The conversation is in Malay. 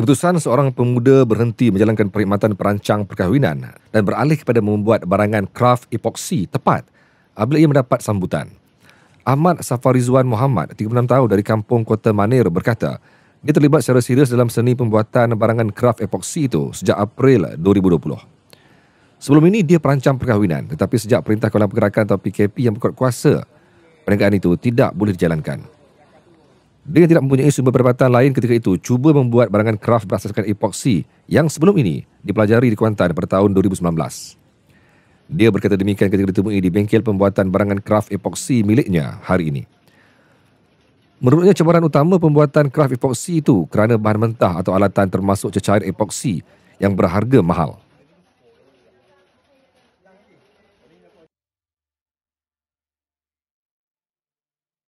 Keputusan seorang pemuda berhenti menjalankan perkhidmatan perancang perkahwinan dan beralih kepada membuat barangan kraft epoksi tepat apabila ia mendapat sambutan. Ahmad Safarizwan Muhammad, 36 tahun dari kampung Kota Manir berkata, dia terlibat secara serius dalam seni pembuatan barangan kraft epoksi itu sejak April 2020. Sebelum ini, dia perancang perkahwinan tetapi sejak Perintah Kawalan Pergerakan atau PKP yang berkuat kuasa, perniagaan itu tidak boleh dijalankan. Dengan tidak mempunyai sumber perbatan lain ketika itu, cuba membuat barangan kraft berasaskan epoksi yang sebelum ini dipelajari di Kuantan pada tahun 2019. Dia berkata demikian ketika ditemui di bengkel pembuatan barangan kraft epoksi miliknya hari ini. Menurutnya cemaran utama pembuatan kraft epoksi itu kerana bahan mentah atau alatan termasuk cecair epoksi yang berharga mahal.